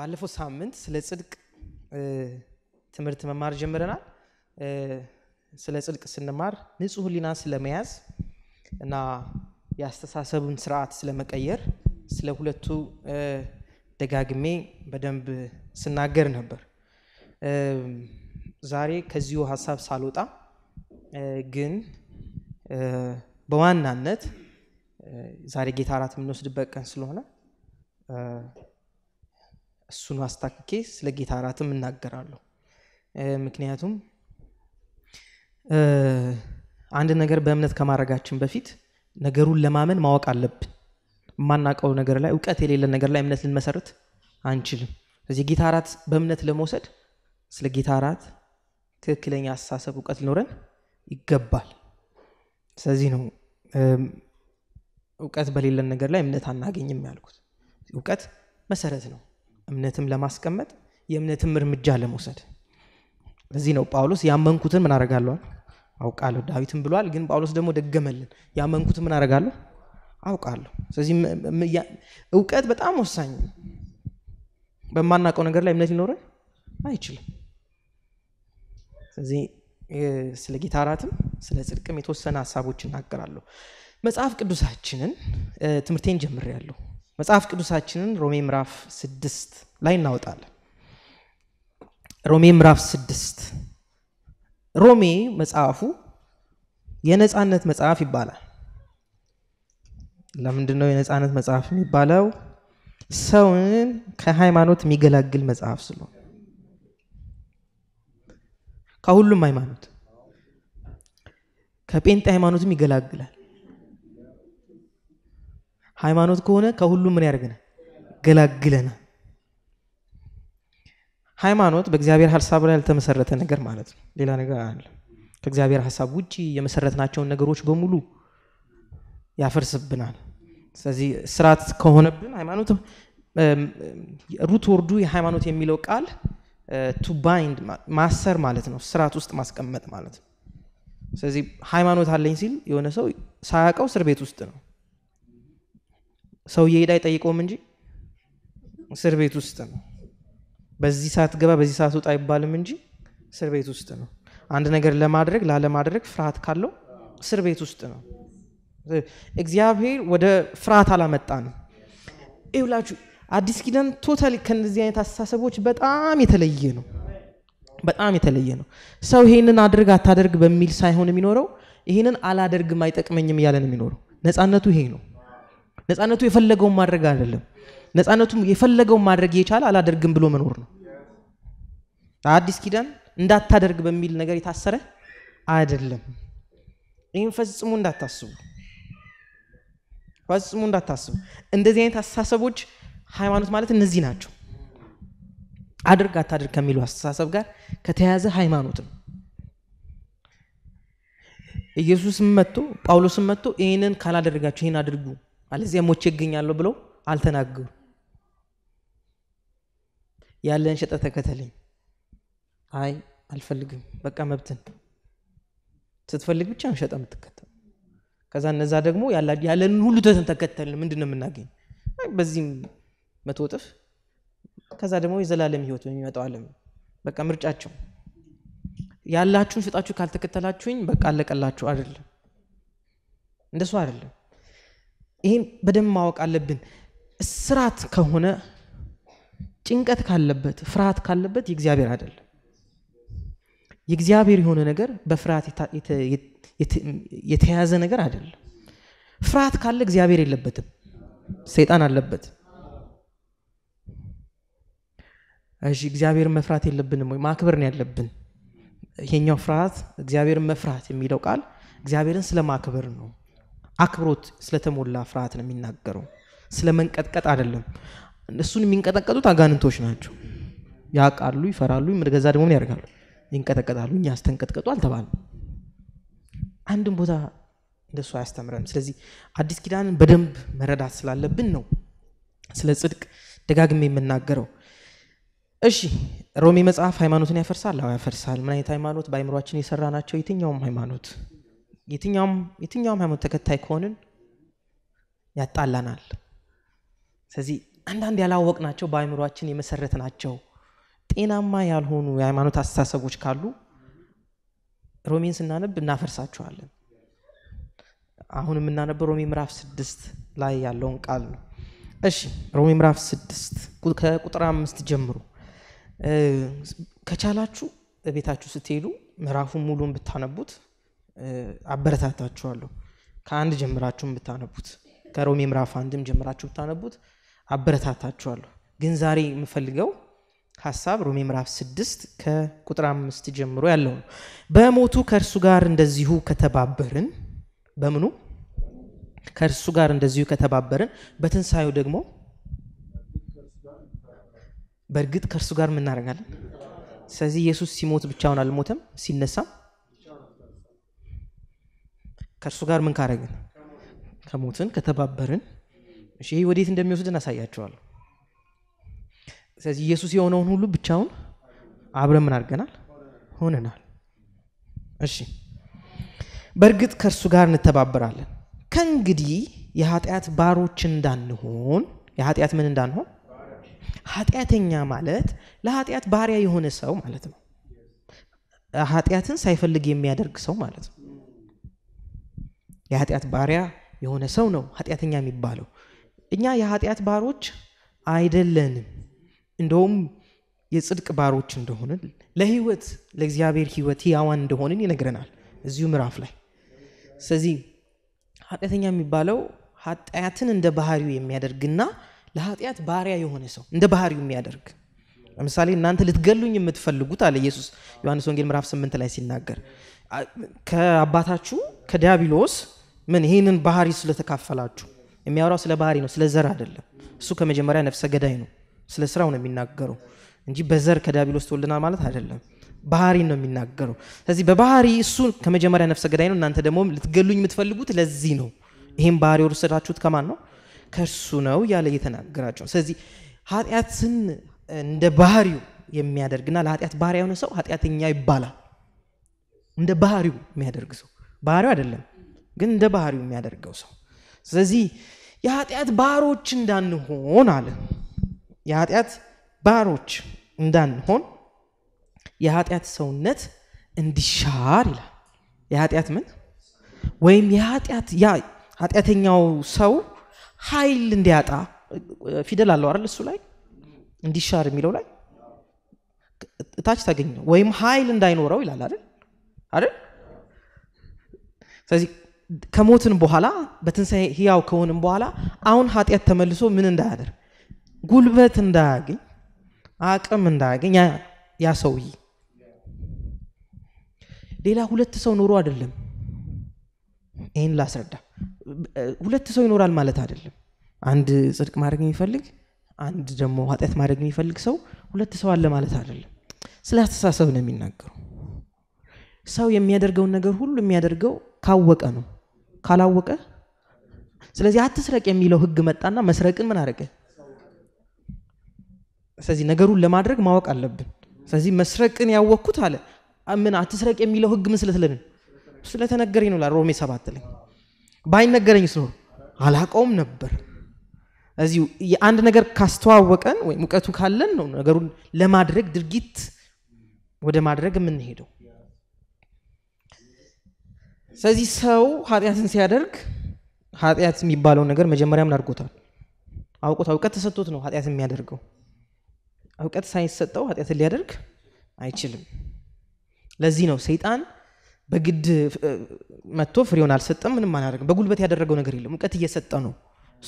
ባለፈው ሳምንት ስለ ጽድቅ ትምህርት መማር ጀምረናል። ስለ ጽድቅ ስንማር ንጹህ ሊና ስለመያዝ እና የአስተሳሰቡን ስርዓት ስለመቀየር ስለ ሁለቱ ደጋግሜ በደንብ ስናገር ነበር። ዛሬ ከዚሁ ሀሳብ ሳልወጣ ግን በዋናነት ዛሬ ጌታ አራት የምንወስድበት ቀን ስለሆነ እሱን አስታክኬ ስለ ጌታ እራትም እናገራለሁ። ምክንያቱም አንድ ነገር በእምነት ከማድረጋችን በፊት ነገሩን ለማመን ማወቅ አለብን። የማናቀው ነገር ላይ እውቀት የሌለ ነገር ላይ እምነት ልንመሰርት አንችልም። ስለዚህ ጌታ እራት በእምነት ለመውሰድ ስለ ጌታ ትክክለኛ አስተሳሰብ፣ እውቀት ሊኖረን ይገባል። ስለዚህ ነው እውቀት በሌለን ነገር ላይ እምነት አናገኝም ያልኩት። እውቀት መሰረት ነው። እምነትም ለማስቀመጥ የእምነትም እርምጃ ለመውሰድ እዚህ ነው ጳውሎስ ያመንኩትን ምን አረጋለዋል አውቃለሁ ዳዊትም ብሏል ግን ጳውሎስ ደግሞ ደገመልን ያመንኩትን ምን አረጋለሁ አውቃለሁ ስለዚህ እውቀት በጣም ወሳኝ በማናውቀው ነገር ላይ እምነት ሊኖረን አይችልም ስለዚህ ስለ ጌታ አራትም ስለ ጽድቅም የተወሰነ ሀሳቦች እናገራለሁ መጽሐፍ ቅዱሳችንን ትምህርቴን ያለሁ። መጽሐፍ ቅዱሳችንን ሮሜ ምዕራፍ ስድስት ላይ እናወጣለን ሮሜ ምዕራፍ ስድስት ሮሜ መጽሐፉ የነፃነት መጽሐፍ ይባላል ለምንድ ነው የነፃነት መጽሐፍ የሚባለው ሰውን ከሃይማኖት የሚገላግል መጽሐፍ ስሎ ከሁሉም ሃይማኖት ከጴንጤ ሃይማኖትም ይገላግላል ሃይማኖት ከሆነ ከሁሉም ምን ያደርግናል? ገላግለናል። ሃይማኖት በእግዚአብሔር ሀሳብ ላይ ያልተመሰረተ ነገር ማለት ነው። ሌላ ነገር አለ። ከእግዚአብሔር ሀሳብ ውጭ የመሰረትናቸውን ነገሮች በሙሉ ያፈርስብናል። ስለዚህ ስርዓት ከሆነብን ሃይማኖት ሩት ወርዱ የሃይማኖት የሚለው ቃል ቱ ባይንድ ማሰር ማለት ነው፣ ስርዓት ውስጥ ማስቀመጥ ማለት ነው። ስለዚህ ሃይማኖት አለኝ ሲል የሆነ ሰው ሳያውቀው እስር ቤት ውስጥ ነው። ሰው እየሄደ አይጠይቀውም እንጂ እስር ቤት ውስጥ ነው። በዚህ ሰዓት ገባ፣ በዚህ ሰዓት ውጣ አይባልም እንጂ እስር ቤት ውስጥ ነው። አንድ ነገር ለማድረግ ላለማድረግ ፍርሃት ካለው እስር ቤት ውስጥ ነው። እግዚአብሔር ወደ ፍርሃት ነው ይውላችሁ አዲስ ኪዳን ቶታሊ ከእነዚህ አይነት አስተሳሰቦች በጣም የተለየ ነው። በጣም የተለየ ነው። ሰው ይሄንን አድርግ አታደርግ በሚል ሳይሆን የሚኖረው ይሄንን አላደርግም አይጠቅመኝም እያለን የሚኖረው። ነፃነቱ ይሄ ነው። ነፃነቱ የፈለገውን ማድረግ አይደለም። ነፃነቱም የፈለገውን ማድረግ የቻለ አላደርግም ብሎ መኖር ነው። አዲስ ኪዳን እንዳታደርግ በሚል ነገር የታሰረ አይደለም። ይህም ፈጽሙ እንዳታስቡ ፈጽሙ እንዳታስቡ። እንደዚህ አይነት አስተሳሰቦች ሃይማኖት ማለት እነዚህ ናቸው። አድርግ አታድርግ ከሚለው አስተሳሰብ ጋር ከተያያዘ ሃይማኖት ነው። ኢየሱስም መጥቶ ጳውሎስም መጥቶ ይህንን ካላደረጋቸው ይህን አድርጉ አለዚያ ሞቼ ይገኛሉ ብለው አልተናገሩ። ያለን ሸጠ ተከተለኝ። አይ አልፈልግም፣ በቃ መብትን ስትፈልግ ብቻ ሸጠ የምትከተል ከዛ እነዛ ደግሞ ያለንን ሁሉ ተተን ተከተልን። ምንድን ነው የምናገኝ? በዚህም መቶ እጥፍ ከዛ ደግሞ የዘላለም ህይወት የሚመጣው አለም በቃ ምርጫቸው ያላችሁን ሸጣችሁ ካልተከተላችሁኝ በቃ አለቀላችሁ አይደለም፣ እንደሱ አይደለም። ይህን በደንብ ማወቅ አለብን። እስራት ከሆነ ጭንቀት ካለበት ፍርሃት ካለበት የእግዚአብሔር አይደለም። የእግዚአብሔር የሆነ ነገር በፍርሃት የተያዘ ነገር አይደለም። ፍርሃት ካለ እግዚአብሔር የለበትም፣ ሰይጣን አለበት። እሺ እግዚአብሔርን መፍራት የለብንም ወይ? ማክበር ነው ያለብን። ይሄኛው ፍርሃት እግዚአብሔርን መፍራት የሚለው ቃል እግዚአብሔርን ስለማክበር ነው። አክብሮት ስለተሞላ ፍርሃት ነው የሚናገረው ስለ መንቀጥቀጥ አይደለም እሱን የሚንቀጠቀጡት አጋንንቶች ናቸው ያውቃሉ ይፈራሉ ምድገዛ ደግሞ ምን ያደርጋሉ ይንቀጠቀጣሉ እኛ አስተንቀጥቀጡ አልተባለም አንድም ቦታ እንደሱ አያስተምረም ስለዚህ አዲስ ኪዳንን በደንብ መረዳት ስላለብን ነው ስለ ጽድቅ ደጋግሜ የምናገረው እሺ ሮሜ መጽሐፍ ሃይማኖትን ያፈርሳል አዎ ያፈርሳል ምን አይነት ሃይማኖት በአይምሯችን የሰራ ናቸው የትኛውም ሃይማኖት የትኛውም የትኛውም ሃይማኖት ተከታይ ከሆንን ያጣላናል ስለዚህ አንዳንድ ያላወቅ ናቸው በአይምሯችን የመሰረት ናቸው ጤናማ ያልሆኑ የሃይማኖት አስተሳሰቦች ካሉ ሮሜን ስናነብ እናፈርሳቸዋለን አሁን የምናነበው ሮሜ ምዕራፍ ስድስት ላይ ያለውን ቃል ነው እሺ ሮሜ ምዕራፍ ስድስት ከቁጥር አምስት ጀምሮ ከቻላችሁ ቤታችሁ ስትሄዱ ምዕራፉን ሙሉን ብታነቡት አበረታታችኋለሁ። ከአንድ ጀምራችሁም ብታነቡት ከሮሜ ምራፍ አንድም ጀምራችሁ ብታነቡት አበረታታችኋለሁ። ግን ዛሬ የምፈልገው ሀሳብ ሮሜ ምራፍ ስድስት ከቁጥር አምስት ጀምሮ ያለው ነው። በሞቱ ከእርሱ ጋር እንደዚሁ ከተባበርን በምኑ ከእርሱ ጋር እንደዚሁ ከተባበርን በትንሳዩ ደግሞ በእርግጥ ከእርሱ ጋር ምናደረጋለን ስለዚህ ኢየሱስ ሲሞት ብቻውን አልሞተም፣ ሲነሳም ከእርሱ ጋር ምን ካረግን ከሞትን ከተባበርን እሺ ወዴት እንደሚወስድን አሳያቸዋል ስለዚህ ኢየሱስ የሆነውን ሁሉ ብቻውን አብረን ምን አድርገናል ሆነናል እሺ በእርግጥ ከእርሱ ጋር እንተባበራለን ከእንግዲህ የኃጢአት ባሮች እንዳንሆን የኃጢአት ምን እንዳንሆን ኃጢአተኛ ማለት ለኃጢአት ባሪያ የሆነ ሰው ማለት ነው ኃጢአትን ሳይፈልግ የሚያደርግ ሰው ማለት ነው የኃጢአት ባሪያ የሆነ ሰው ነው ኃጢአተኛ የሚባለው። እኛ የኃጢአት ባሮች አይደለንም፣ እንደውም የጽድቅ ባሮች እንደሆንን ለህይወት ለእግዚአብሔር ህይወት ያዋን እንደሆንን ይነግረናል እዚሁ ምዕራፍ ላይ። ስለዚህ ኃጢአተኛ የሚባለው ኃጢአትን እንደ ባህሪው የሚያደርግና ለኃጢአት ባሪያ የሆነ ሰው እንደ ባህሪው የሚያደርግ ለምሳሌ እናንተ ልትገሉኝ የምትፈልጉት አለ ኢየሱስ ዮሐንስ ወንጌል ምዕራፍ ስምንት ላይ ሲናገር ከአባታችሁ ከዲያብሎስ ምን ይህንን ባህሪ ስለተካፈላችሁ የሚያወራው ስለ ባህሪ ነው፣ ስለ ዘር አይደለም። እሱ ከመጀመሪያ ነፍሰ ገዳይ ነው። ስለ ስራው ነው የሚናገረው እንጂ በዘር ከዲያብሎስ ተወልደናል ማለት አይደለም። ባህሪ ነው የሚናገረው። ስለዚህ በባህሪ እሱ ከመጀመሪያ ነፍሰ ገዳይ ነው። እናንተ ደግሞ ልትገሉኝ የምትፈልጉት ለዚህ ነው። ይህም ባህሪ ወርሰዳችሁት ከማን ነው? ከእርሱ ነው ያለ እየተናገራቸው። ስለዚህ ኃጢአትን እንደ ባህሪው የሚያደርግና ለኃጢአት ባህሪ የሆነ ሰው ኃጢአተኛ ይባላል። እንደ ባህሪው የሚያደርግ ሰው ባህሪው አይደለም ግን እንደ ባህሪው የሚያደርገው ሰው ስለዚህ የኃጢአት ባሮች እንዳንሆን አለ የኃጢአት ባሮች እንዳንሆን የኃጢአት ሰውነት እንዲሻር ይላል የኃጢአት ምን ወይም የኃጢአት ያ ኃጢአተኛው ሰው ኃይል እንዲያጣ ፊደል አለው አይደል እሱ ላይ እንዲሻር የሚለው ላይ እታች ታገኘው ወይም ኃይል እንዳይኖረው ይላል አይደል አይደል ስለዚህ ከሞትን በኋላ በትንሣኤ ህያው ከሆንም በኋላ አሁን ኃጢአት ተመልሶ ምን እንዳያደር ጉልበት እንዳያገኝ አቅም እንዳያገኝ ያ ሌላ ሁለት ሰው ኖሮ አይደለም። ይህን ላስረዳ። ሁለት ሰው ይኖራል ማለት አይደለም። አንድ ጽድቅ ማድረግ የሚፈልግ አንድ ደግሞ ኃጢአት ማድረግ የሚፈልግ ሰው ሁለት ሰው አለ ማለት አይደለም። ስለ አስተሳሰብ ነው የሚናገሩ። ሰው የሚያደርገውን ነገር ሁሉ የሚያደርገው ካወቀ ነው። ካላወቀ ስለዚህ አትስረቅ የሚለው ህግ መጣና መስረቅን ምን አረቀ ስለዚህ ነገሩን ለማድረግ ማወቅ አለብን። ስለዚህ መስረቅን ያወቅኩት አለ ምን አትስረቅ የሚለው ህግ ምን ስለተለልን ስለተነገረኝ ነው። ሮሜ ሰባት ላይ ባይነገረኝ ስኖ አላቀውም ነበር። እዚሁ የአንድ ነገር ካስተዋወቀን ወይም እውቀቱ ካለን ነው ነገሩን ለማድረግ ድርጊት ወደ ማድረግ የምንሄደው። ስለዚህ ሰው ኃጢአትን ሲያደርግ ኃጢአት የሚባለው ነገር መጀመሪያ ምን አድርጎታል? አውቆት እውቀት ተሰጥቶት ነው ኃጢአት የሚያደርገው። እውቀት ሳይሰጠው ኃጢአትን ሊያደርግ አይችልም። ለዚህ ነው ሰይጣን በግድ መጥቶ ፍሬውን አልሰጠም፣ ምንም አላደርግም። በጉልበት ያደረገው ነገር የለም። እውቀት እየሰጠ ነው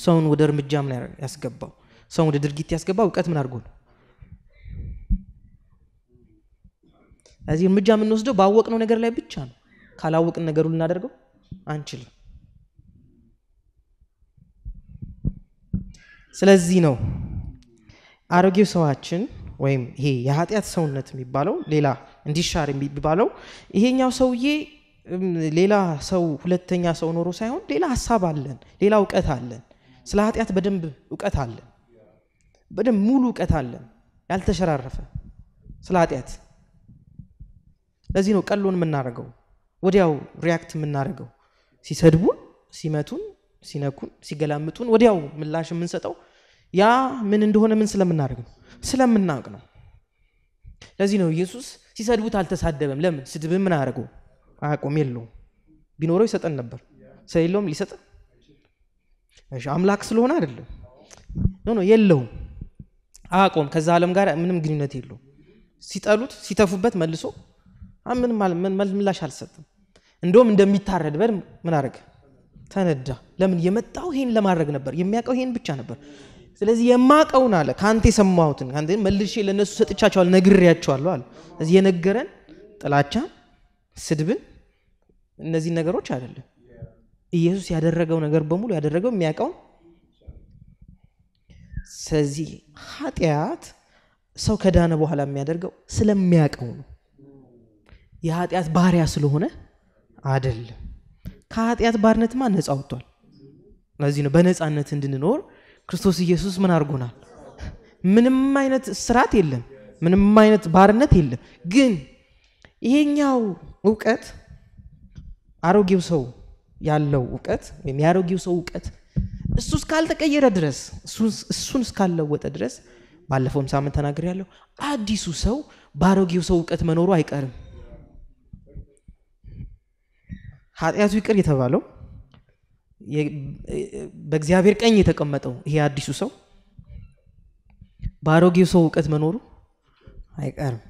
ሰውን ወደ እርምጃ ምን ያስገባው? ሰውን ወደ ድርጊት ያስገባው እውቀት ምን አድርጎ ነው? ስለዚህ እርምጃ የምንወስደው ባወቅነው ነገር ላይ ብቻ ነው። ካላወቅን ነገሩ ልናደርገው አንችልም። ስለዚህ ነው አሮጌው ሰዋችን ወይም ይሄ የኃጢአት ሰውነት የሚባለው ሌላ እንዲሻር የሚባለው ይሄኛው ሰውዬ ሌላ ሰው ሁለተኛ ሰው ኖሮ ሳይሆን ሌላ ሀሳብ አለን፣ ሌላ እውቀት አለን፣ ስለ ኃጢአት በደንብ እውቀት አለን፣ በደንብ ሙሉ እውቀት አለን፣ ያልተሸራረፈ ስለ ኃጢአት። ለዚህ ነው ቀሎን የምናደርገው። ወዲያው ሪያክት የምናደርገው ሲሰድቡን፣ ሲመቱን፣ ሲነኩን፣ ሲገላምጡን ወዲያው ምላሽ የምንሰጠው ያ ምን እንደሆነ ምን ስለምናደርግ ነው ስለምናውቅ ነው። ለዚህ ነው ኢየሱስ ሲሰድቡት አልተሳደበም። ለምን ስድብ ምን አያደርገው አያቆም የለውም። ቢኖረው ይሰጠን ነበር። ስለሌለውም ሊሰጥ አምላክ ስለሆነ አይደለም። ኖ ኖ የለውም፣ አያቆም። ከዛ ዓለም ጋር ምንም ግንኙነት የለው? ሲጠሉት ሲተፉበት መልሶ ምላሽ አልሰጥም። እንደውም እንደሚታረድ በል ምን አረግ ተነዳ። ለምን የመጣው ይሄን ለማድረግ ነበር፣ የሚያውቀው ይሄን ብቻ ነበር። ስለዚህ የማቀውን አለ ከአንተ የሰማሁትን ከአንተ መልሼ ለእነሱ ሰጥቻቸዋል፣ ነግሬያቸዋለሁ አለ። ስለዚህ የነገረን ጥላቻ፣ ስድብን እነዚህ ነገሮች አይደለም። ኢየሱስ ያደረገው ነገር በሙሉ ያደረገው የሚያውቀውን። ስለዚህ ኃጢአት ሰው ከዳነ በኋላ የሚያደርገው ስለሚያውቀው ነው። የኃጢአት ባሪያ ስለሆነ አይደለም። ከኃጢአት ባርነትማ ነፃ ወጥቷል። ለዚህ ነው በነፃነት እንድንኖር ክርስቶስ ኢየሱስ ምን አድርጎናል? ምንም አይነት ስርዓት የለም፣ ምንም አይነት ባርነት የለም። ግን ይሄኛው እውቀት አሮጌው ሰው ያለው እውቀት ወይም የአሮጌው ሰው እውቀት እሱ እስካልተቀየረ ድረስ እሱን እስካልለወጠ ድረስ ባለፈውም ሳምንት ተናገር ያለው አዲሱ ሰው በአሮጌው ሰው እውቀት መኖሩ አይቀርም። ኃጢአቱ ይቅር የተባለው በእግዚአብሔር ቀኝ የተቀመጠው ይሄ አዲሱ ሰው በአሮጌው ሰው እውቀት መኖሩ አይቀርም።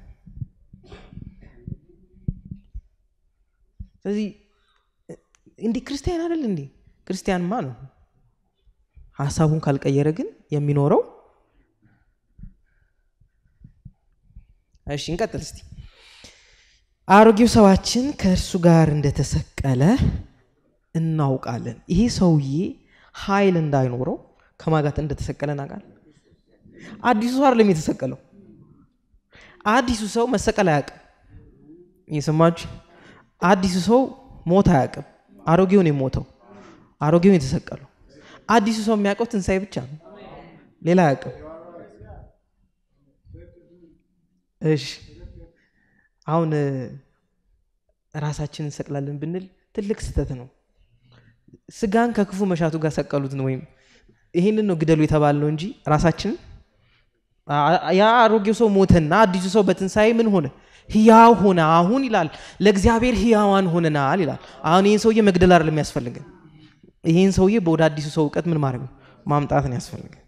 ስለዚህ እንዲህ ክርስቲያን አይደል ክርስቲያን ማ ነው። ሀሳቡን ካልቀየረ ግን የሚኖረው እሺ፣ እንቀጥል እስቲ። አሮጌው ሰዋችን ከእርሱ ጋር እንደተሰቀለ እናውቃለን። ይሄ ሰውዬ ኃይል እንዳይኖረው ከማጋት እንደተሰቀለ እናውቃለን። አዲሱ ሰው አይደለም የተሰቀለው። አዲሱ ሰው መሰቀል አያውቅም። እየሰማችሁ አዲሱ ሰው ሞት አያውቅም። አሮጌውን የሞተው አሮጌውን የተሰቀለው አዲሱ ሰው የሚያውቀው ትንሣኤ ብቻ ነው፣ ሌላ አያውቅም። እሺ አሁን ራሳችንን እንሰቅላለን ብንል ትልቅ ስህተት ነው። ስጋን ከክፉ መሻቱ ጋር ሰቀሉትን ወይም ይሄንን ነው ግደሉ የተባለው እንጂ ራሳችንን ያ አሮጌው ሰው ሞተና አዲሱ ሰው በትንሣኤ ምን ሆነ? ህያው ሆነ። አሁን ይላል ለእግዚአብሔር ህያዋን ሆነናል ይላል። አሁን ይህን ሰውዬ መግደል አይደለም ያስፈልገን። ይህን ሰውዬ በወደ አዲሱ ሰው እውቀት ምን ማድረግ ነው ማምጣት ነው ያስፈልገን።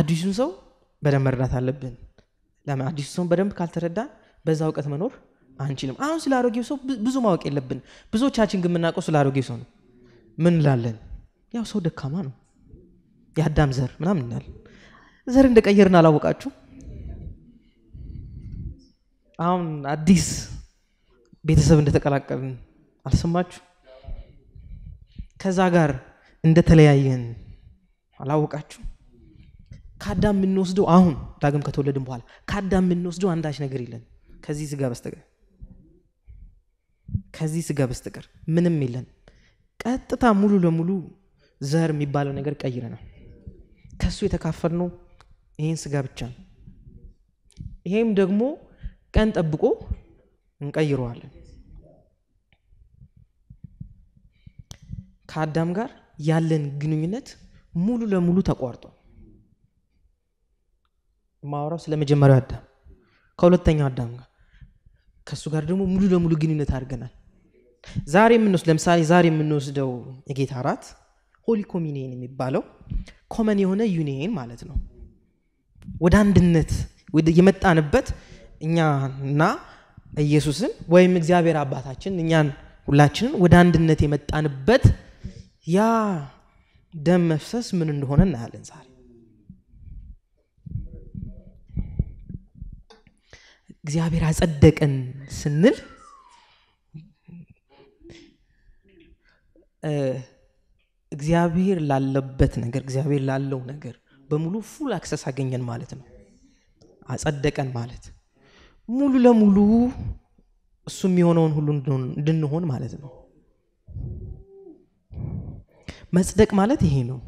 አዲሱን ሰው በደንብ መረዳት አለብን። ለምን አዲሱ ሰውን በደንብ ካልተረዳን በዛ እውቀት መኖር አንችልም። አሁን ስለ አሮጌው ሰው ብዙ ማወቅ የለብን። ብዙዎቻችን ግን የምናውቀው ስለ አሮጌው ሰው ነው። ምን እንላለን? ያው ሰው ደካማ ነው፣ የአዳም ዘር ምናምን እናል። ዘር እንደቀየርን አላወቃችሁ። አሁን አዲስ ቤተሰብ እንደተቀላቀልን አልሰማችሁ? ከዛ ጋር እንደተለያየን አላወቃችሁ? ከአዳም የምንወስደው አሁን ዳግም ከተወለድን በኋላ ከአዳም የምንወስደው አንዳች ነገር የለን ከዚህ ስጋ በስተቀር ከዚህ ስጋ በስተቀር ምንም የለን ቀጥታ ሙሉ ለሙሉ ዘር የሚባለው ነገር ቀይረናል ከሱ ነው ይህን ስጋ ብቻ ነው ይሄም ደግሞ ቀን ጠብቆ እንቀይረዋለን ከአዳም ጋር ያለን ግንኙነት ሙሉ ለሙሉ ተቋርጧል ማውራው ስለ መጀመሪያው አዳም ከሁለተኛው አዳም ጋር ከእሱ ጋር ደግሞ ሙሉ ለሙሉ ግንኙነት አድርገናል ዛሬ የምንወስድ ለምሳሌ ዛሬ የምንወስደው የጌታ አራት ሆሊ ኮሚኒየን የሚባለው ኮመን የሆነ ዩኒየን ማለት ነው ወደ አንድነት የመጣንበት እኛና ኢየሱስን ወይም እግዚአብሔር አባታችን እኛን ሁላችንን ወደ አንድነት የመጣንበት ያ ደም መፍሰስ ምን እንደሆነ እናያለን ዛሬ እግዚአብሔር አጸደቀን ስንል እግዚአብሔር ላለበት ነገር እግዚአብሔር ላለው ነገር በሙሉ ፉል አክሰስ አገኘን ማለት ነው። አጸደቀን ማለት ሙሉ ለሙሉ እሱ የሚሆነውን ሁሉ እንድንሆን ማለት ነው። መጽደቅ ማለት ይሄ ነው።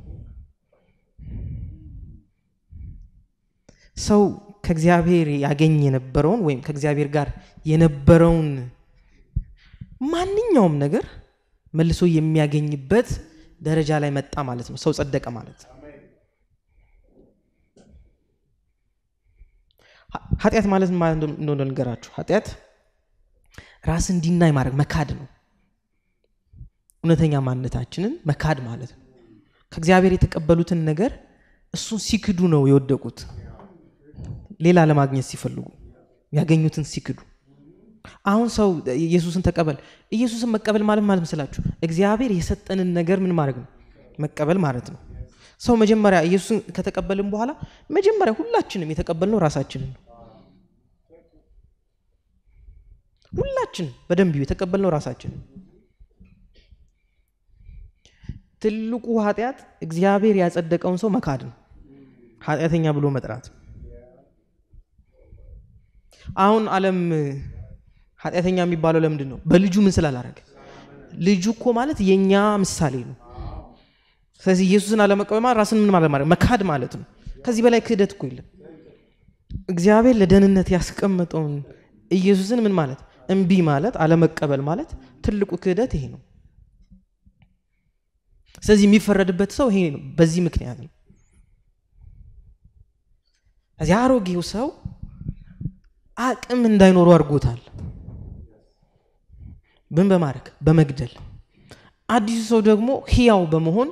ሰው ከእግዚአብሔር ያገኝ የነበረውን ወይም ከእግዚአብሔር ጋር የነበረውን ማንኛውም ነገር መልሶ የሚያገኝበት ደረጃ ላይ መጣ ማለት ነው። ሰው ጸደቀ ማለት ኃጢአት ማለት እንደሆነ ልንገራችሁ። ኃጢአት ራስ እንዲናይ ማድረግ መካድ ነው። እውነተኛ ማንነታችንን መካድ ማለት ነው። ከእግዚአብሔር የተቀበሉትን ነገር እሱን ሲክዱ ነው የወደቁት። ሌላ ለማግኘት ሲፈልጉ ያገኙትን ሲክዱ አሁን ሰው ኢየሱስን ተቀበል ኢየሱስን መቀበል ማለት ማለት መስላችሁ እግዚአብሔር የሰጠንን ነገር ምን ማድረግ ነው መቀበል ማለት ነው ሰው መጀመሪያ ኢየሱስን ከተቀበልን በኋላ መጀመሪያ ሁላችንም የተቀበልነው ራሳችንን ነው ሁላችን በደንብ የተቀበልነው ራሳችን ትልቁ ኃጢአት እግዚአብሔር ያጸደቀውን ሰው መካድ ነው ኃጢአተኛ ብሎ መጥራት አሁን አለም ኃጢአተኛ የሚባለው ለምንድን ነው? በልጁ ምን ስላላረገ። ልጁ እኮ ማለት የእኛ ምሳሌ ነው። ስለዚህ ኢየሱስን አለመቀበል ማለት ራስን ምን ማለት መካድ ማለት ነው። ከዚህ በላይ ክህደት እኮ የለም። እግዚአብሔር ለደህንነት ያስቀመጠውን ኢየሱስን ምን ማለት እምቢ ማለት አለመቀበል ማለት ትልቁ ክህደት ይሄ ነው። ስለዚህ የሚፈረድበት ሰው ይሄ ነው። በዚህ ምክንያት ነው። ከዚህ አሮጌው ሰው አቅም እንዳይኖሩ አድርጎታል ምን በማድረግ በመግደል አዲሱ ሰው ደግሞ ህያው በመሆን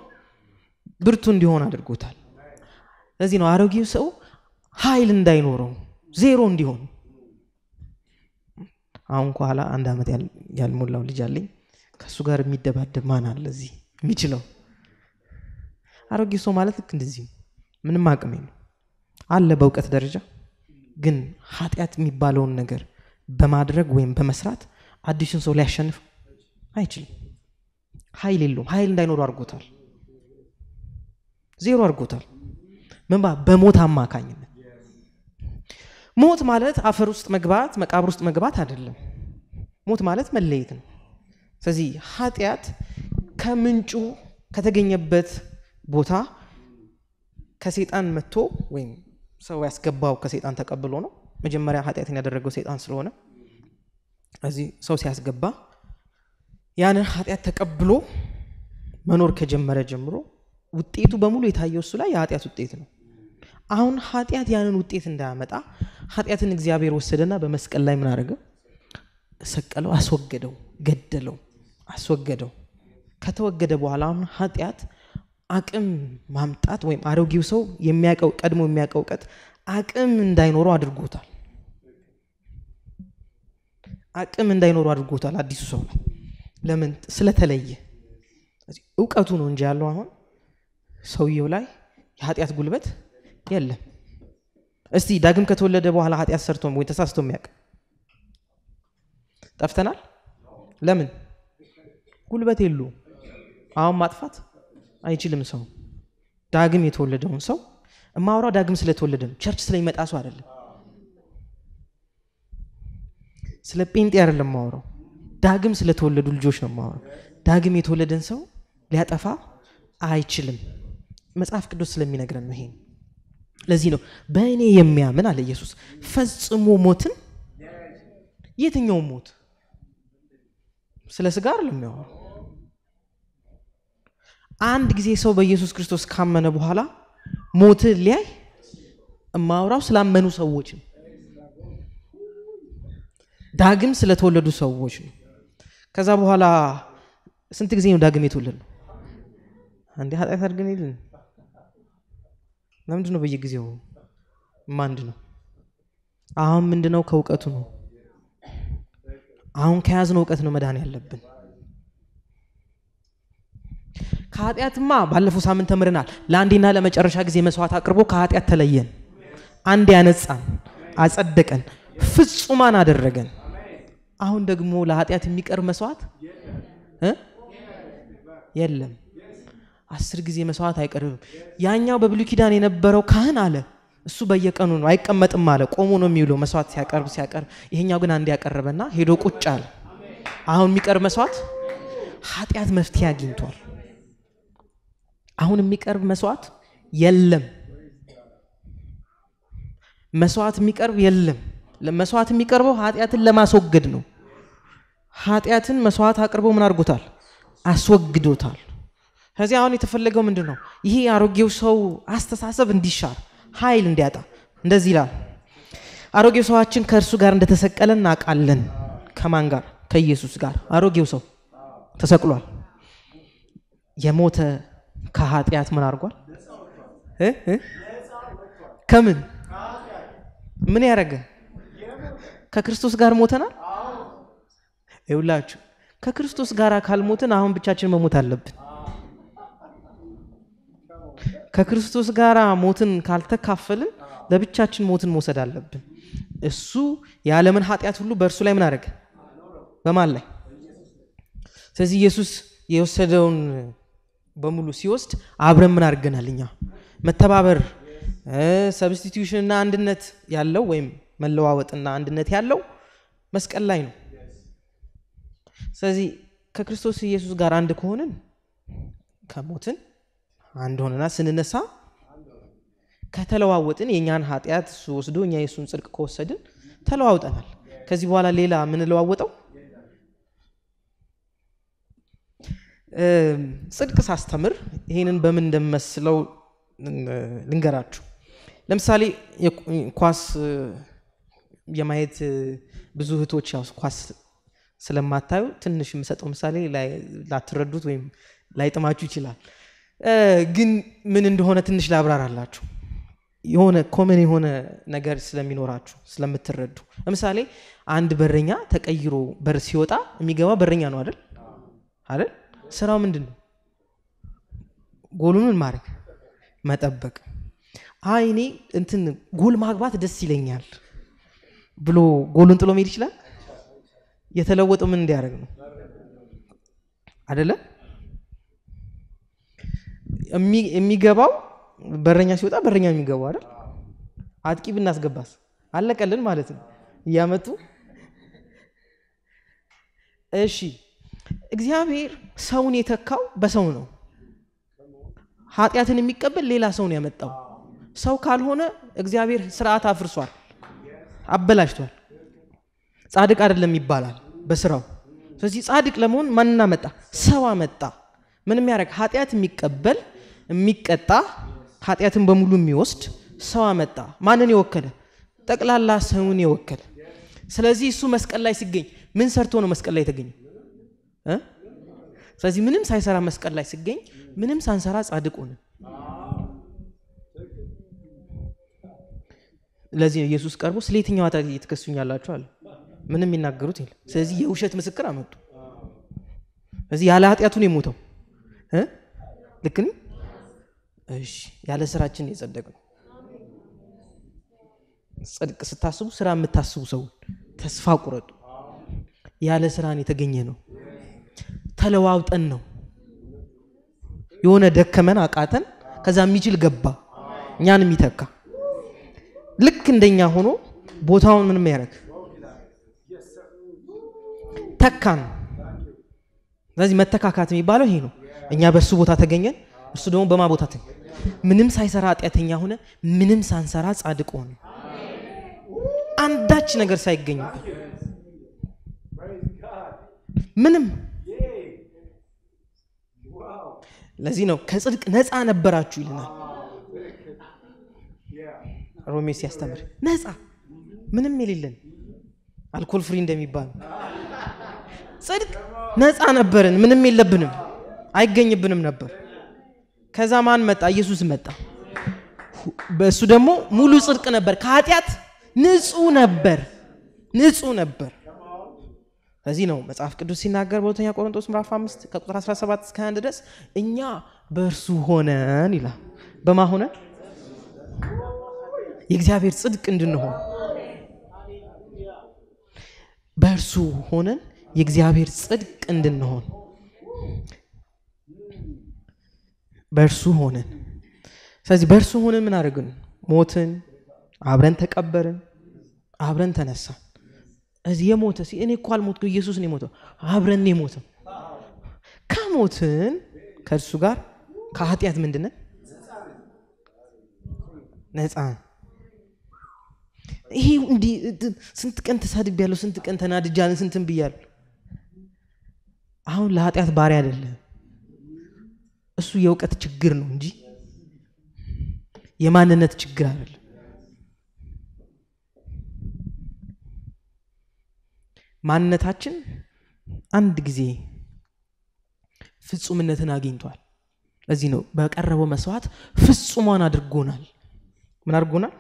ብርቱ እንዲሆን አድርጎታል ለዚህ ነው አሮጌው ሰው ሀይል እንዳይኖረው ዜሮ እንዲሆን አሁን ከኋላ አንድ ዓመት ያልሞላው ልጅ አለኝ ከእሱ ጋር የሚደባደብ ማን አለ እዚህ የሚችለው አሮጌ ሰው ማለት ልክ እንደዚህ ምንም አቅም ነው አለ በእውቀት ደረጃ ግን ኃጢአት የሚባለውን ነገር በማድረግ ወይም በመስራት አዲሱን ሰው ሊያሸንፍ አይችልም ኃይል የለውም ኃይል እንዳይኖሩ አድርጎታል ዜሮ አድርጎታል ምንባ በሞት አማካኝነት ሞት ማለት አፈር ውስጥ መግባት መቃብር ውስጥ መግባት አይደለም ሞት ማለት መለየት ነው ስለዚህ ኃጢአት ከምንጩ ከተገኘበት ቦታ ከሴጣን መጥቶ ወይም ሰው ያስገባው ከሴጣን ተቀብሎ ነው። መጀመሪያ ኃጢአትን ያደረገው ሴጣን ስለሆነ እዚህ ሰው ሲያስገባ ያንን ኃጢአት ተቀብሎ መኖር ከጀመረ ጀምሮ ውጤቱ በሙሉ የታየው እሱ ላይ የኃጢአት ውጤት ነው። አሁን ኃጢአት ያንን ውጤት እንዳያመጣ ኃጢአትን እግዚአብሔር ወሰደና በመስቀል ላይ ምን አደረገ? ሰቀለው፣ አስወገደው፣ ገደለው፣ አስወገደው። ከተወገደ በኋላ አሁን ኃጢአት አቅም ማምጣት ወይም አሮጌው ሰው የሚያቀው ቀድሞ የሚያውቀው እውቀት አቅም እንዳይኖረው አድርጎታል። አቅም እንዳይኖረው አድርጎታል። አዲሱ ሰው ነው። ለምን ስለተለየ እውቀቱ ነው እንጂ ያለው አሁን ሰውየው ላይ የኃጢአት ጉልበት የለም። እስቲ ዳግም ከተወለደ በኋላ ኃጢአት ሰርቶም ወይ ተሳስቶ የሚያውቅ ጠፍተናል። ለምን ጉልበት የሉ አሁን ማጥፋት አይችልም ሰው ዳግም የተወለደውን ሰው እማወራው ዳግም ስለተወለደ ነው። ቸርች ስለሚመጣ ሰው አይደለም። ስለ ጴንጤ አይደለም ማወራው፣ ዳግም ስለተወለዱ ልጆች ነው ማውራው ዳግም የተወለደን ሰው ሊያጠፋ አይችልም። መጽሐፍ ቅዱስ ስለሚነግረን ነው። ለዚህ ነው በእኔ የሚያምን አለ ኢየሱስ ፈጽሞ ሞትን የትኛውም ሞት ስለ ስጋ አይደለም የሚያወራው አንድ ጊዜ ሰው በኢየሱስ ክርስቶስ ካመነ በኋላ ሞት ሊያይ እማውራው ስላመኑ ሰዎች ነው። ዳግም ስለተወለዱ ሰዎች ነው። ከዛ በኋላ ስንት ጊዜ ነው ዳግም የተወለድ ነው? አንዴ ኃጢአት አድርገን የለን ለምንድ ነው በየጊዜው ማንድ ነው? አሁን ምንድነው? ከእውቀቱ ነው። አሁን ከያዝነው እውቀት ነው መዳን ያለብን። ከኃጢአትማ ባለፈው ሳምንት ተምረናል። ለአንዴና ለመጨረሻ ጊዜ መስዋዕት አቅርቦ ከኃጢአት ተለየን፣ አንድ ያነጻን፣ አጸደቀን፣ ፍጹማን አደረገን። አሁን ደግሞ ለኃጢአት የሚቀርብ መስዋዕት የለም። አስር ጊዜ መስዋዕት አይቀርብም። ያኛው በብሉይ ኪዳን የነበረው ካህን አለ እሱ በየቀኑ ነው አይቀመጥም አለ ቆሞ ነው የሚውለው መስዋዕት ሲያቀርብ ሲያቀርብ። ይሄኛው ግን አንድ ያቀረበና ሄዶ ቁጭ አለ። አሁን የሚቀርብ መስዋዕት ኃጢአት መፍትሄ አግኝቷል። አሁን የሚቀርብ መስዋዕት የለም። መስዋዕት የሚቀርብ የለም። መስዋዕት የሚቀርበው ኃጢአትን ለማስወገድ ነው። ኃጢአትን መስዋዕት አቅርበው ምን አድርጎታል? አስወግዶታል። ከዚህ አሁን የተፈለገው ምንድን ነው? ይሄ አሮጌው ሰው አስተሳሰብ እንዲሻር ኃይል እንዲያጣ እንደዚህ ይላል። አሮጌው ሰዋችን ከእርሱ ጋር እንደተሰቀለ እናውቃለን። ከማን ጋር? ከኢየሱስ ጋር። አሮጌው ሰው ተሰቅሏል። የሞተ ከኃጢአት ምን አድርጓል? ከምን ምን ያደረገ? ከክርስቶስ ጋር ሞተናል። ይውላችሁ ከክርስቶስ ጋር ካልሞትን አሁን ብቻችን መሞት አለብን። ከክርስቶስ ጋር ሞትን ካልተካፈልን ለብቻችን ሞትን መውሰድ አለብን። እሱ የዓለምን ኃጢአት ሁሉ በእርሱ ላይ ምን አደረገ? በማን ላይ? ስለዚህ ኢየሱስ የወሰደውን በሙሉ ሲወስድ አብረን ምን አድርገናል እኛ መተባበር ሰብስቲቱሽን እና አንድነት ያለው ወይም መለዋወጥና አንድነት ያለው መስቀል ላይ ነው። ስለዚህ ከክርስቶስ ኢየሱስ ጋር አንድ ከሆንን ከሞትን አንድ ሆነና ስንነሳ ከተለዋወጥን የእኛን ኃጢአት እሱ ወስዶ እኛ የእሱን ጽድቅ ከወሰድን ተለዋውጠናል። ከዚህ በኋላ ሌላ የምንለዋወጠው ጽድቅ ሳስተምር ይህንን በምን እንደምመስለው ልንገራችሁ። ለምሳሌ ኳስ የማየት ብዙ እህቶች ያው ኳስ ስለማታዩ ትንሽ የምሰጠው ምሳሌ ላትረዱት ወይም ላይጥማችሁ ይችላል። ግን ምን እንደሆነ ትንሽ ላብራራላችሁ። የሆነ ኮመን የሆነ ነገር ስለሚኖራችሁ ስለምትረዱ፣ ለምሳሌ አንድ በረኛ ተቀይሮ በር ሲወጣ የሚገባ በረኛ ነው አይደል አይደል? ስራው ምንድን ነው ጎሉንን ማድረግ መጠበቅ አይ እኔ እንትን ጎል ማግባት ደስ ይለኛል ብሎ ጎሉን ጥሎ መሄድ ይችላል የተለወጠው ምን እንዲያደርግ ነው አደለ የሚገባው በረኛ ሲወጣ በረኛ የሚገባው አይደል አጥቂ ብናስገባስ አለቀልን ማለት ነው እያመጡ እሺ እግዚአብሔር ሰውን የተካው በሰው ነው። ኃጢአትን የሚቀበል ሌላ ሰውን ያመጣው ሰው ካልሆነ እግዚአብሔር ስርዓት አፍርሷል፣ አበላሽቷል። ጻድቅ አይደለም ይባላል በስራው። ስለዚህ ጻድቅ ለመሆን ማንን አመጣ? ሰው አመጣ። ምን የሚያደርግ ኃጢአት የሚቀበል የሚቀጣ ኃጢአትን በሙሉ የሚወስድ ሰው አመጣ። ማንን የወከለ? ጠቅላላ ሰውን የወከለ። ስለዚህ እሱ መስቀል ላይ ሲገኝ ምን ሰርቶ ነው መስቀል ላይ የተገኘው? ስለዚህ ምንም ሳይሰራ መስቀል ላይ ስገኝ ምንም ሳንሰራ ጻድቁ ሆነን ለዚህ ኢየሱስ ቀርቦ ስለ የትኛው እየተከሱኝ እየተከሱኛላችሁ አለ። ምንም የሚናገሩት የለም። ስለዚህ የውሸት ምስክር አመጡ። ስለዚህ ያለ ኃጢአቱን የሞተው። ልክ እሺ፣ ያለ ስራችን የጸደቅ ነው። ጽድቅ ስታስቡ ስራ የምታስቡ ሰውን ተስፋ ቁረጡ። ያለ ስራን የተገኘ ነው። ተለዋውጠን ነው። የሆነ ደከመን አቃተን፣ ከዛ የሚችል ገባ እኛን የሚተካ ልክ እንደኛ ሆኖ ቦታውን ምንም ያደረግ ተካን። ስለዚህ መተካካት የሚባለው ይሄ ነው። እኛ በእሱ ቦታ ተገኘን፣ እሱ ደግሞ በማ ቦታ ተገኘ። ምንም ሳይሰራ ኃጢአተኛ ሆነ፣ ምንም ሳንሰራ ጻድቅ ሆነ። አንዳች ነገር ሳይገኝበት ምንም ለዚህ ነው ከጽድቅ ነፃ ነበራችሁ ይልናል ሮሜ ሲያስተምር ነፃ ምንም የሌለን አልኮል ፍሪ እንደሚባል ጽድቅ ነፃ ነበርን ምንም የለብንም አይገኝብንም ነበር ከዛ ማን መጣ ኢየሱስ መጣ በእሱ ደግሞ ሙሉ ጽድቅ ነበር ከኃጢአት ንጹህ ነበር ንጹህ ነበር ለዚህ ነው መጽሐፍ ቅዱስ ሲናገር በሁለተኛ ቆሮንቶስ ምራፍ 5 ከቁጥር 17 እስከ 1 ድረስ እኛ በእርሱ ሆነን ይላል። በማ ሆነን የእግዚአብሔር ጽድቅ እንድንሆን በእርሱ ሆነን የእግዚአብሔር ጽድቅ እንድንሆን በእርሱ ሆነን ስለዚህ በእርሱ ሆነን ምን አድርግን ሞትን፣ አብረን ተቀበርን፣ አብረን ተነሳን። እዚህ የሞተ ሲ እኔ እኳ አልሞት ኢየሱስ ነው የሞተው። አብረን ነው የሞተው። ከሞትን ከእርሱ ጋር ከኃጢአት ምንድነ ነፃ። ይሄ እንዲ ስንት ቀን ያለው ስንት ቀን ተናድጃለሁ፣ ስንትን ብያለሁ። አሁን ለኃጢአት ባሪ አይደለም። እሱ የእውቀት ችግር ነው እንጂ የማንነት ችግር አይደለም። ማንነታችን አንድ ጊዜ ፍጹምነትን አግኝቷል ለዚህ ነው በቀረበው መስዋዕት ፍጹማን አድርጎናል ምን አድርጎናል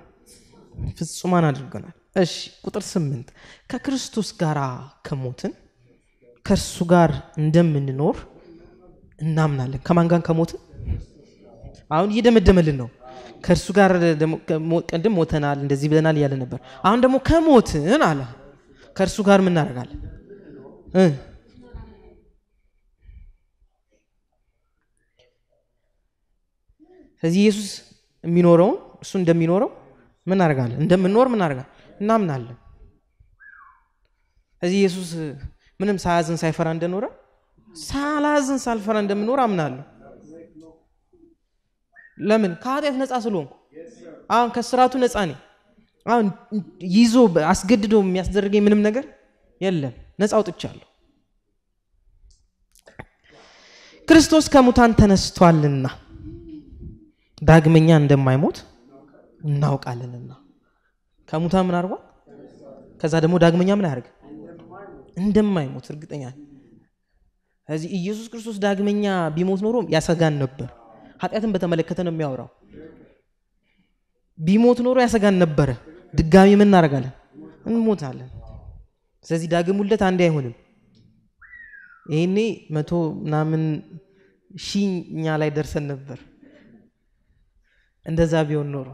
ፍጹማን አድርጎናል እሺ ቁጥር ስምንት ከክርስቶስ ጋር ከሞትን ከእርሱ ጋር እንደምንኖር እናምናለን ከማን ጋር ከሞትን አሁን እየደመደመልን ነው ከእርሱ ጋር ቅድም ሞተናል እንደዚህ ብለናል እያለ ነበር አሁን ደግሞ ከሞትን አለ ከእርሱ ጋር ምን እናደርጋለን? ስለዚህ ኢየሱስ የሚኖረውን እሱ እንደሚኖረው ምን አርጋለን እንደምንኖር ምን እናደርጋለን? እናምናለን። ስለዚህ ኢየሱስ ምንም ሳያዝን ሳይፈራ እንደኖረ ሳላዝን ሳልፈራ እንደምኖር አምናለሁ። ለምን? ከኃጢአት ነፃ ስለሆንኩ አሁን ከስራቱ ነፃ ነኝ። አሁን ይዞ አስገድዶ የሚያስደርገኝ ምንም ነገር የለም። ነፃ አውጥቻለሁ። ክርስቶስ ከሙታን ተነስቷልና ዳግመኛ እንደማይሞት እናውቃለንና ከሙታን ምን አርጓ ከዛ ደግሞ ዳግመኛ ምን ያደርግ እንደማይሞት እርግጠኛ ስለዚህ ኢየሱስ ክርስቶስ ዳግመኛ ቢሞት ኖሮ ያሰጋን ነበር። ኃጢአትን በተመለከተ ነው የሚያወራው። ቢሞት ኖሮ ያሰጋን ነበረ። ድጋሚ ምን እናደርጋለን? እንሞታለን። ስለዚህ ዳግም ውለት አንዴ አይሆንም። ይሄኔ መቶ ምናምን ሺህ እኛ ላይ ደርሰን ነበር። እንደዛ ቢሆን ኖሮ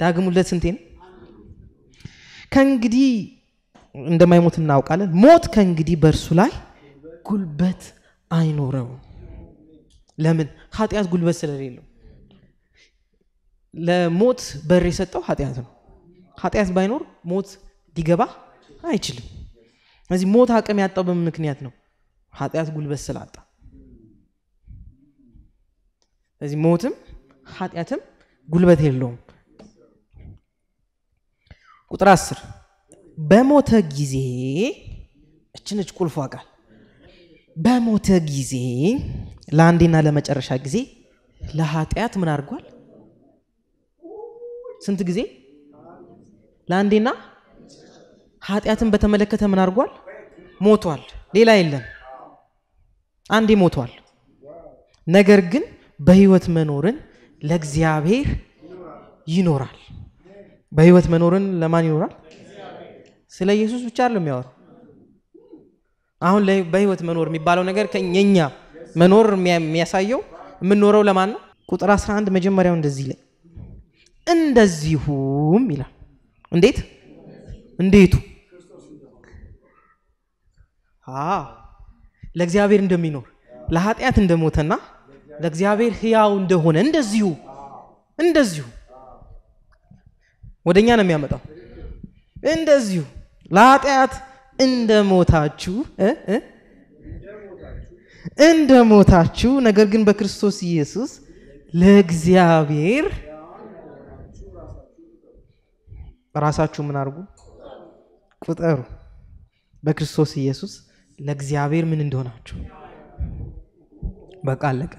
ዳግም ውለት ስንቴን ከእንግዲህ እንደማይሞት እናውቃለን። ሞት ከእንግዲህ በእርሱ ላይ ጉልበት አይኖረውም። ለምን? ኃጢአት ጉልበት ስለሌለው ለሞት በር የሰጠው ኃጢአት ነው። ኃጢአት ባይኖር ሞት ሊገባ አይችልም። ስለዚህ ሞት አቅም ያጣው በምን ምክንያት ነው? ኃጢአት ጉልበት ስላጣ። ስለዚህ ሞትም ኃጢአትም ጉልበት የለውም። ቁጥር አስር በሞተ ጊዜ እችነች ቁልፏ ቃል በሞተ ጊዜ ለአንዴና ለመጨረሻ ጊዜ ለኃጢአት ምን አድርጓል? ስንት ጊዜ ለአንዴና ኃጢአትን በተመለከተ ምን አድርጓል? ሞቷል። ሌላ የለም። አንዴ ሞቷል። ነገር ግን በህይወት መኖርን ለእግዚአብሔር ይኖራል። በህይወት መኖርን ለማን ይኖራል? ስለ ኢየሱስ ብቻ አለ የሚያወራው። አሁን በህይወት መኖር የሚባለው ነገር የኛ መኖር የሚያሳየው የምንኖረው ለማን ነው? ቁጥር 11 መጀመሪያው እንደዚህ ላይ እንደዚሁም ይላል። እንዴት እንዴቱ ለእግዚአብሔር እንደሚኖር ለኃጢአት እንደሞተና ለእግዚአብሔር ህያው እንደሆነ እንደዚሁ እንደዚሁ ወደ እኛ ነው የሚያመጣው። እንደዚሁ ለኃጢአት እንደሞታችሁ እንደሞታችሁ ነገር ግን በክርስቶስ ኢየሱስ ለእግዚአብሔር ራሳችሁ ምን አድርጉ ቁጠሩ በክርስቶስ ኢየሱስ ለእግዚአብሔር ምን እንደሆናችሁ በቃ አለቀ።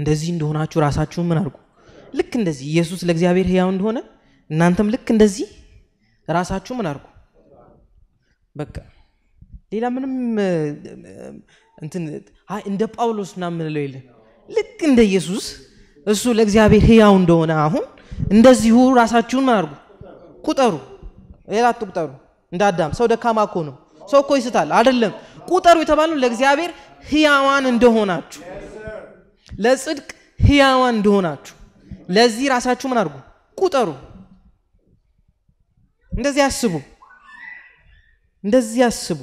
እንደዚህ እንደሆናችሁ ራሳችሁን ምን አድርጉ። ልክ እንደዚህ ኢየሱስ ለእግዚአብሔር ህያው እንደሆነ እናንተም ልክ እንደዚህ ራሳችሁ ምን አድርጉ። በቃ ሌላ ምንም እንትን እንደ ጳውሎስ ምናምንለው ምንለው የለን። ልክ እንደ ኢየሱስ እሱ ለእግዚአብሔር ህያው እንደሆነ አሁን እንደዚሁ ራሳችሁን ምን አድርጉ ቁጠሩ፣ ሌላ አትቁጠሩ። እንዳዳም ሰው ደካማ እኮ ነው። ሰው እኮ ይስታል አይደለም። ቁጠሩ የተባለው ለእግዚአብሔር ህያዋን እንደሆናችሁ፣ ለጽድቅ ህያዋን እንደሆናችሁ። ለዚህ ራሳችሁ ምን አድርጉ? ቁጠሩ። እንደዚህ አስቡ፣ እንደዚህ አስቡ።